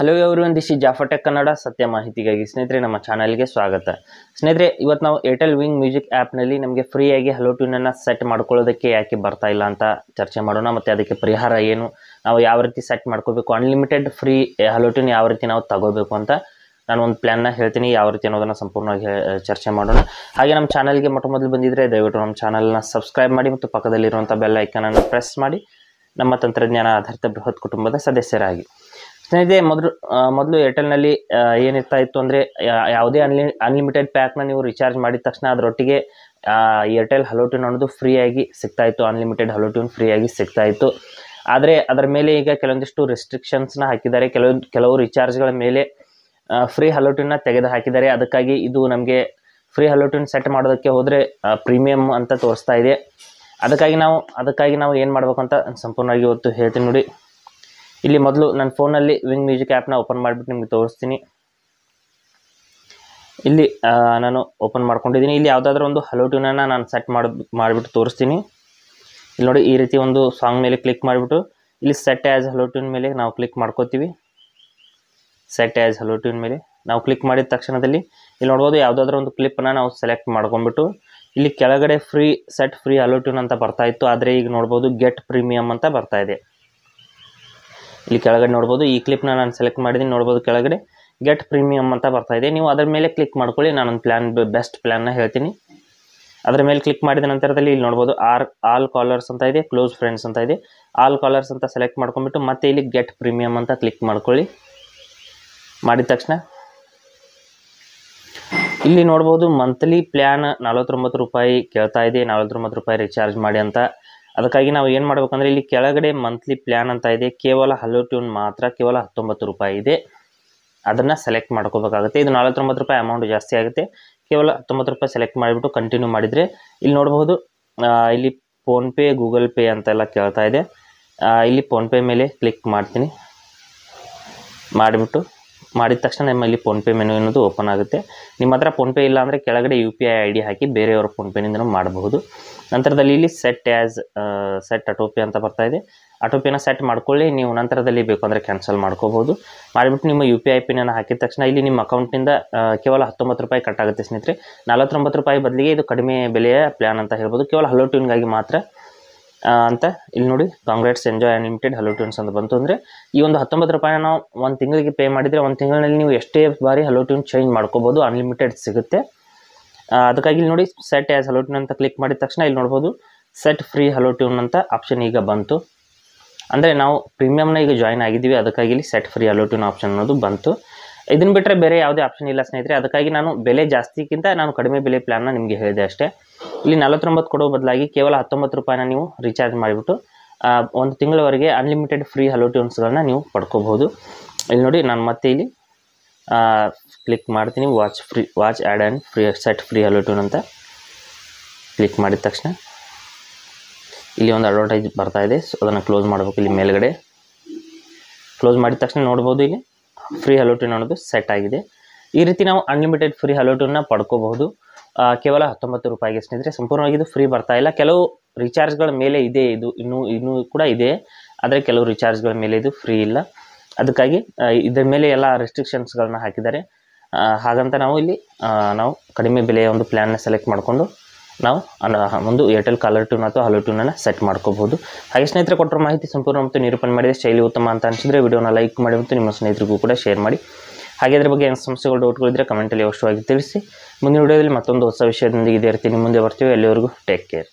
hello everyone this ಜಾಫಟೆಕ್ ಕನ್ನಡ ಸತ್ಯ ಮಾಹಿತಿಗಾಗಿ ಸ್ನೇಹಿತರೆ ನಮ್ಮ ಚಾನಲ್ಗೆ ಸ್ವಾಗತ ಸ್ನೇಹಿತರೆ ಇವತ್ತು ನಾವು ಏರ್ಟೆಲ್ ವಿಂಗ್ ಮ್ಯೂಸಿಕ್ ಆ್ಯಪ್ನಲ್ಲಿ ನಮಗೆ ಫ್ರೀಯಾಗಿ ಹಲೋ ಟ್ಯೂನನ್ನು ಸೆಟ್ ಮಾಡ್ಕೊಳ್ಳೋದಕ್ಕೆ ಯಾಕೆ ಬರ್ತಾ ಇಲ್ಲ ಅಂತ ಚರ್ಚೆ ಮಾಡೋಣ ಮತ್ತು ಅದಕ್ಕೆ ಪರಿಹಾರ ಏನು ನಾವು ಯಾವ ರೀತಿ ಸೆಟ್ ಮಾಡ್ಕೋಬೇಕು ಅನ್ಲಿಮಿಟೆಡ್ ಫ್ರೀ ಹಲೋ ಟ್ಯೂನ್ ಯಾವ ರೀತಿ ನಾವು ತಗೋಬೇಕು ಅಂತ ನಾನು ಒಂದು ಪ್ಲ್ಯಾನ್ನ ಹೇಳ್ತೀನಿ ಯಾವ ರೀತಿ ಅನ್ನೋದನ್ನು ಸಂಪೂರ್ಣವಾಗಿ ಚರ್ಚೆ ಮಾಡೋಣ ಹಾಗೆ ನಮ್ಮ ಚಾನಲ್ಗೆ ಮೊಟ್ಟ ಮೊದಲು ಬಂದಿದ್ದರೆ ದಯವಿಟ್ಟು ನಮ್ಮ ಚಾನಲ್ನ ಸಬ್ಸ್ಕ್ರೈಬ್ ಮಾಡಿ ಮತ್ತು ಪಕ್ಕದಲ್ಲಿರುವಂಥ ಬೆಲ್ ಐಕನನ್ನು ಪ್ರೆಸ್ ಮಾಡಿ ನಮ್ಮ ತಂತ್ರಜ್ಞಾನ ಆಧಾರಿತ ಬೃಹತ್ ಕುಟುಂಬದ ಸದಸ್ಯರಾಗಿ ಸ್ನೇಹಿತರೆ ಮೊದಲು ಮೊದಲು ಏರ್ಟೆಲ್ನಲ್ಲಿ ಏನಿರ್ತಾ ಇತ್ತು ಅಂದರೆ ಯಾವುದೇ ಅನ್ಲಿ ಅನ್ಲಿಮಿಟೆಡ್ ಪ್ಯಾಕ್ನ ನೀವು ರಿಚಾರ್ಜ್ ಮಾಡಿದ ತಕ್ಷಣ ಅದರೊಟ್ಟಿಗೆ ಏರ್ಟೆಲ್ ಹಲೋ ಟ್ಯೂನ್ ಅನ್ನೋದು ಫ್ರೀಯಾಗಿ ಸಿಗ್ತಾ ಇತ್ತು ಅನ್ಲಿಮಿಟೆಡ್ ಹಲೋ ಟ್ಯೂನ್ ಫ್ರೀಯಾಗಿ ಸಿಗ್ತಾಯಿತ್ತು ಆದರೆ ಅದರ ಮೇಲೆ ಈಗ ಕೆಲವೊಂದಿಷ್ಟು ರೆಸ್ಟ್ರಿಕ್ಷನ್ಸ್ನ ಹಾಕಿದ್ದಾರೆ ಕೆಲವೊಂದು ಕೆಲವು ರಿಚಾರ್ಜ್ಗಳ ಮೇಲೆ ಫ್ರೀ ಹಲೋ ಟ್ಯೂನ್ನ ತೆಗೆದು ಹಾಕಿದ್ದಾರೆ ಅದಕ್ಕಾಗಿ ಇದು ನಮಗೆ ಫ್ರೀ ಹಲೋ ಟ್ಯೂನ್ ಸೆಟ್ ಮಾಡೋದಕ್ಕೆ ಹೋದರೆ ಪ್ರೀಮಿಯಮ್ ಅಂತ ತೋರಿಸ್ತಾ ಇದೆ ಅದಕ್ಕಾಗಿ ನಾವು ಅದಕ್ಕಾಗಿ ನಾವು ಏನು ಮಾಡಬೇಕು ಅಂತ ಸಂಪೂರ್ಣವಾಗಿ ಇವತ್ತು ಹೇಳ್ತೀನಿ ನೋಡಿ ಇಲ್ಲಿ ಮೊದಲು ನನ್ನ ಫೋನಲ್ಲಿ ವಿಂಗ್ ಮ್ಯೂಸಿಕ್ ಆ್ಯಪ್ನ ಓಪನ್ ಮಾಡಿಬಿಟ್ಟು ನಿಮಗೆ ತೋರಿಸ್ತೀನಿ ಇಲ್ಲಿ ನಾನು ಓಪನ್ ಮಾಡ್ಕೊಂಡಿದ್ದೀನಿ ಇಲ್ಲಿ ಯಾವುದಾದ್ರೂ ಒಂದು ಹಲೋ ಟ್ಯೂನನ್ನು ನಾನು ಸೆಟ್ ಮಾಡಿ ಮಾಡಿಬಿಟ್ಟು ತೋರಿಸ್ತೀನಿ ಇಲ್ಲಿ ನೋಡಿ ಈ ರೀತಿ ಒಂದು ಸಾಂಗ್ ಮೇಲೆ ಕ್ಲಿಕ್ ಮಾಡಿಬಿಟ್ಟು ಇಲ್ಲಿ ಸೆಟ್ ಆ್ಯಸ್ ಹಲೋ ಟ್ಯೂನ್ ಮೇಲೆ ನಾವು ಕ್ಲಿಕ್ ಮಾಡ್ಕೋತೀವಿ ಸೆಟ್ ಆ್ಯಸ್ ಹಲೋ ಟ್ಯೂನ್ ಮೇಲೆ ನಾವು ಕ್ಲಿಕ್ ಮಾಡಿದ ತಕ್ಷಣದಲ್ಲಿ ಇಲ್ಲಿ ನೋಡ್ಬೋದು ಯಾವುದಾದ್ರೂ ಒಂದು ಕ್ಲಿಪ್ಪನ್ನು ನಾವು ಸೆಲೆಕ್ಟ್ ಮಾಡ್ಕೊಂಡ್ಬಿಟ್ಟು ಇಲ್ಲಿ ಕೆಳಗಡೆ free set free hello tune ಅಂತ ಬರ್ತಾ ಇತ್ತು ಆದರೆ ಈಗ ನೋಡ್ಬೋದು ಗೆಟ್ ಪ್ರೀಮಿಯಮ್ ಅಂತ ಬರ್ತಾ ಇದೆ ಇಲ್ಲಿ ಕೆಳಗಡೆ ನೋಡ್ಬೋದು ಈ ಕ್ಲಿಪ್ನ ನಾನು ಸೆಲೆಕ್ಟ್ ಮಾಡಿದ್ದೀನಿ ನೋಡ್ಬೋದು ಕೆಳಗಡೆ ಗೆಟ್ ಪ್ರೀಮಿಯಮ್ ಅಂತ ಬರ್ತಾ ಇದೆ ನೀವು ಅದರ ಮೇಲೆ ಕ್ಲಿಕ್ ಮಾಡ್ಕೊಳ್ಳಿ ನಾನೊಂದು ಪ್ಲ್ಯಾನ್ ಬೆಸ್ಟ್ ಪ್ಲ್ಯಾನ್ನ ಹೇಳ್ತೀನಿ ಅದರ ಮೇಲೆ ಕ್ಲಿಕ್ ಮಾಡಿದ ನಂತರದಲ್ಲಿ ಇಲ್ಲಿ ನೋಡ್ಬೋದು ಆರ್ ಆಲ್ ಕಾಲರ್ಸ್ ಅಂತ ಇದೆ ಕ್ಲೋಸ್ ಫ್ರೆಂಡ್ಸ್ ಅಂತ ಇದೆ ಆಲ್ ಕಾಲರ್ಸ್ ಅಂತ ಸೆಲೆಕ್ಟ್ ಮಾಡ್ಕೊಂಡ್ಬಿಟ್ಟು ಮತ್ತೆ ಇಲ್ಲಿ ಗೆಟ್ ಪ್ರೀಮಿಯಮ್ ಅಂತ ಕ್ಲಿಕ್ ಮಾಡ್ಕೊಳ್ಳಿ ಮಾಡಿದ ತಕ್ಷಣ ಇಲ್ಲಿ ನೋಡ್ಬೋದು ಮಂತ್ಲಿ ಪ್ಲ್ಯಾನ್ ನಲವತ್ತೊಂಬತ್ತು ರೂಪಾಯಿ ಕೇಳ್ತಾ ಇದೆ ನಲವತ್ತೊಂಬತ್ತು ರೂಪಾಯಿ ರೀಚಾರ್ಜ್ ಮಾಡಿ ಅಂತ ಅದಕ್ಕಾಗಿ ನಾವು ಏನು ಮಾಡಬೇಕಂದ್ರೆ ಇಲ್ಲಿ ಕೆಳಗಡೆ ಮಂತ್ಲಿ ಪ್ಲ್ಯಾನ್ ಅಂತ ಇದೆ ಕೇವಲ ಹಲೋ ಟ್ಯೂನ್ ಮಾತ್ರ ಕೇವಲ ಹತ್ತೊಂಬತ್ತು ರೂಪಾಯಿ ಇದೆ ಅದನ್ನು ಸೆಲೆಕ್ಟ್ ಮಾಡ್ಕೋಬೇಕಾಗುತ್ತೆ ಇದು ನಲವತ್ತೊಂಬತ್ತು ರೂಪಾಯಿ ಅಮೌಂಟ್ ಜಾಸ್ತಿ ಆಗುತ್ತೆ ಕೇವಲ ಹತ್ತೊಂಬತ್ತು ರೂಪಾಯಿ ಸೆಲೆಕ್ಟ್ ಮಾಡಿಬಿಟ್ಟು ಕಂಟಿನ್ಯೂ ಮಾಡಿದರೆ ಇಲ್ಲಿ ನೋಡ್ಬೋದು ಇಲ್ಲಿ ಫೋನ್ಪೇ ಗೂಗಲ್ ಪೇ ಅಂತೆಲ್ಲ ಕೇಳ್ತಾ ಇದೆ ಇಲ್ಲಿ ಫೋನ್ಪೇ ಮೇಲೆ ಕ್ಲಿಕ್ ಮಾಡ್ತೀನಿ ಮಾಡಿಬಿಟ್ಟು ಮಾಡಿದ ತಕ್ಷಣ ನಿಮ್ಮ ಇಲ್ಲಿ ಫೋನ್ಪೇ ಮೆನು ಅನ್ನೋದು ಓಪನ್ ಆಗುತ್ತೆ ನಿಮ್ಮ ಹತ್ರ ಫೋನ್ಪೇ ಇಲ್ಲ ಅಂದರೆ ಕೆಳಗಡೆ U P I I D ಹಾಕಿ ಬೇರೆಯವರ ಫೋನ್ಪೇನಿಂದನೂ ಮಾಡಬಹುದು ನಂತರದಲ್ಲಿ ಇಲ್ಲಿ ಸೆಟ್ ಆ್ಯಸ್ ಸೆಟ್ ಅಟೋಪೇ ಅಂತ ಬರ್ತಾ ಇದೆ ಅಟೋಪೇನ ಸೆಟ್ ಮಾಡ್ಕೊಳ್ಳಿ ನೀವು ನಂತರದಲ್ಲಿ ಬೇಕು ಅಂದರೆ ಕ್ಯಾನ್ಸಲ್ ಮಾಡ್ಕೋಬಹುದು ಮಾಡಿಬಿಟ್ಟು ನಿಮ್ಮ ಯು ಪಿ ಐ ಪಿನನ್ನು ಹಾಕಿದ ತಕ್ಷಣ ಇಲ್ಲಿ ನಿಮ್ಮ ಅಕೌಂಟಿಂದ ಕೇವಲ ಹತ್ತೊಂಬತ್ತು ರೂಪಾಯಿ ಕಟ್ ಆಗುತ್ತೆ ಸ್ನೇಹಿತರೆ ನಲವತ್ತೊಂಬತ್ತು ರೂಪಾಯಿ ಬದಲಿಗೆ ಇದು ಕಡಿಮೆ ಬೆಲೆಯ ಪ್ಲ್ಯಾನ್ ಅಂತ ಹೇಳ್ಬೋದು ಕೇವಲ ಹಲೋ ಟ್ಯೂನ್ಗಾಗಿ ಮಾತ್ರ ಅಂತ ಇಲ್ಲಿ ನೋಡಿ congrats enjoy unlimited hello tunes ಅಂತ ಬಂತು ಅಂದರೆ ಈ ಒಂದು ಹತ್ತೊಂಬತ್ತು ರೂಪಾಯಿನ ನಾವು ಒಂದು ತಿಂಗಳಿಗೆ ಪೇ ಮಾಡಿದರೆ ಒಂದು ತಿಂಗಳಲ್ಲಿ ನೀವು ಎಷ್ಟೇ ಬಾರಿ ಹಲೋ ಟ್ಯೂನ್ ಚೇಂಜ್ ಮಾಡ್ಕೋಬೋದು ಅನ್ಲಿಮಿಟೆಡ್ ಸಿಗುತ್ತೆ ಅದಕ್ಕಾಗಿ ಇಲ್ಲಿ ನೋಡಿ ಸೆಟ್ ಆ್ಯಸ್ ಹಲೋ ಟ್ಯೂನ್ ಅಂತ ಕ್ಲಿಕ್ ಮಾಡಿದ ತಕ್ಷಣ ಇಲ್ಲಿ ನೋಡ್ಬೋದು ಸೆಟ್ ಫ್ರೀ ಹಲೋ ಟ್ಯೂನ್ ಅಂತ ಆಪ್ಷನ್ ಈಗ ಬಂತು ಅಂದರೆ ನಾವು ಪ್ರೀಮಿಯಮ್ನ ಈಗ ಜಾಯ್ನ್ ಆಗಿದ್ದೀವಿ ಅದಕ್ಕಾಗಿ ಇಲ್ಲಿ set free hello tune option ಅನ್ನೋದು ಬಂತು ಇದನ್ನು ಬಿಟ್ಟರೆ ಬೇರೆ ಯಾವುದೇ ಆಪ್ಷನ್ ಇಲ್ಲ ಸ್ನೇಹಿತರೆ ಅದಕ್ಕಾಗಿ ನಾನು ಬೆಲೆ ಜಾಸ್ತಿಗಿಂತ ನಾನು ಕಡಿಮೆ ಬೆಲೆ ಪ್ಲ್ಯಾನ್ನ ನಿಮಗೆ ಹೇಳಿದೆ ಅಷ್ಟೇ ಇಲ್ಲಿ ನಲವತ್ತೊಂಬತ್ತು ಕೊಡೋ ಬದಲಾಗಿ ಕೇವಲ ಹತ್ತೊಂಬತ್ತು ರೂಪಾಯಿನ ನೀವು ರೀಚಾರ್ಜ್ ಮಾಡಿಬಿಟ್ಟು ಒಂದು ತಿಂಗಳವರೆಗೆ ಅನ್ಲಿಮಿಟೆಡ್ ಫ್ರೀ ಹಲೋ ಟ್ಯೂನ್ಸ್ಗಳನ್ನ ನೀವು ಪಡ್ಕೋಬಹುದು ಇಲ್ಲಿ ನೋಡಿ ನಾನು ಮತ್ತೆ ಇಲ್ಲಿ ಕ್ಲಿಕ್ ಮಾಡ್ತೀನಿ watch free watch ad and free set free hello tune ಅಂತ ಕ್ಲಿಕ್ ಮಾಡಿದ ತಕ್ಷಣ ಇಲ್ಲಿ ಒಂದು ಅಡ್ವರ್ಟೈಸ್ ಬರ್ತಾ ಇದೆ ಸೊ ಅದನ್ನು ಕ್ಲೋಸ್ ಮಾಡಬೇಕು ಇಲ್ಲಿ ಮೇಲ್ಗಡೆ ಕ್ಲೋಸ್ ಮಾಡಿದ ತಕ್ಷಣ ನೋಡ್ಬೋದು ಇಲ್ಲಿ ಫ್ರೀ ಹಲೋ ಟ್ಯೂನ್ ಅನ್ನೋದು ಸೆಟ್ ಆಗಿದೆ ಈ ರೀತಿ ನಾವು ಅನ್ಲಿಮಿಟೆಡ್ ಫ್ರೀ ಹಲೋ ಟ್ಯೂನ್ನ ಪಡ್ಕೋಬಹುದು ಕೇವಲ ಹತ್ತೊಂಬತ್ತು ರೂಪಾಯಿಗೆ ಸ್ನೇಹಿತರೆ ಸಂಪೂರ್ಣವಾಗಿ ಇದು ಫ್ರೀ ಬರ್ತಾ ಇಲ್ಲ ಕೆಲವು ರಿಚಾರ್ಜ್ಗಳ ಮೇಲೆ ಇದೆ ಇದು ಇನ್ನೂ ಇನ್ನೂ ಕೂಡ ಇದೆ ಆದರೆ ಕೆಲವು ರಿಚಾರ್ಜ್ಗಳ ಮೇಲೆ ಇದು ಫ್ರೀ ಇಲ್ಲ ಅದಕ್ಕಾಗಿ ಇದರ ಮೇಲೆ ಎಲ್ಲ ರೆಸ್ಟ್ರಿಕ್ಷನ್ಸ್ಗಳನ್ನ ಹಾಕಿದ್ದಾರೆ ಹಾಗಂತ ನಾವು ಇಲ್ಲಿ ನಾವು ಕಡಿಮೆ ಬೆಲೆಯ ಒಂದು ಪ್ಲ್ಯಾನ್ನ ಸೆಲೆಕ್ಟ್ ಮಾಡಿಕೊಂಡು ನಾವು ಒಂದು ಏರ್ಟೆಲ್ ಕಾಲರ್ ಟ್ಯೂನ್ ಅಥವಾ ಹಲೋ ಟ್ಯೂನನ್ನು ಸೆಟ್ ಮಾಡ್ಕೋಬಹುದು ಹಾಗೆ ಸ್ನೇಹಿತರೆ ಕೊಟ್ಟರು ಮಾಹಿತಿ ಸಂಪೂರ್ಣ ಮತ್ತು ನಿರೂಪಣೆ ಮಾಡಿದೆ ಶೈಲಿ ಉತ್ತಮ ಅಂತ ಅನಿಸಿದರೆ ವಿಡಿಯೋನ ಲೈಕ್ ಮಾಡಿ ಮತ್ತು ನಿಮ್ಮ ಸ್ನೇಹಿತರಿಗೂ ಕೂಡ ಶೇರ್ ಮಾಡಿ ಹಾಗೆ ಅದ್ರ ಬಗ್ಗೆ ಏನು ಸಮಸ್ಯೆಗಳು ಡೌಟ್ಗಳಿದ್ದರೆ ಕಮೆಂಟಲ್ಲಿ ಅವಶ್ಯವಾಗಿ ತಿಳಿಸಿ ಮುಂದಿನ ವಿಡಿಯೋದಲ್ಲಿ ಮತ್ತೊಂದು ಹೊಸ ವಿಷಯದೊಂದಿಗೆ ಇದೇ ಇರ್ತೀನಿ ಮುಂದೆ ಬರ್ತೀವಿ ಅಲ್ಲಿವರೆಗೂ ಟೇಕ್ ಕೇರ್